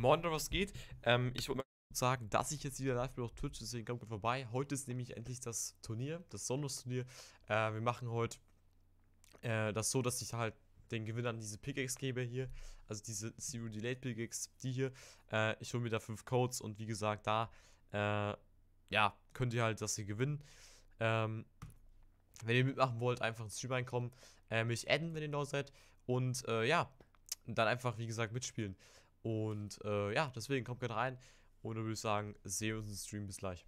Mondo, was geht? Ähm, ich wollte mal sagen, dass ich jetzt wieder live bin auf Twitch, deswegen kommt gut vorbei. Heute ist nämlich endlich das Turnier, das Sonos-Turnier. Äh, wir machen heute äh, das so, dass ich halt den Gewinnern diese Pickaxe gebe hier, also diese Zero Delayed Pickaxe, die hier. Äh, ich hole mir da fünf Codes und wie gesagt, da äh, ja, könnt ihr halt das hier gewinnen. Ähm, wenn ihr mitmachen wollt, einfach ins Stream reinkommen, äh, mich adden, wenn ihr neu seid und äh, ja, dann einfach, wie gesagt, mitspielen. Und äh, ja, deswegen kommt gerne rein. Und dann würde ich sagen, sehen wir uns im Stream. Bis gleich.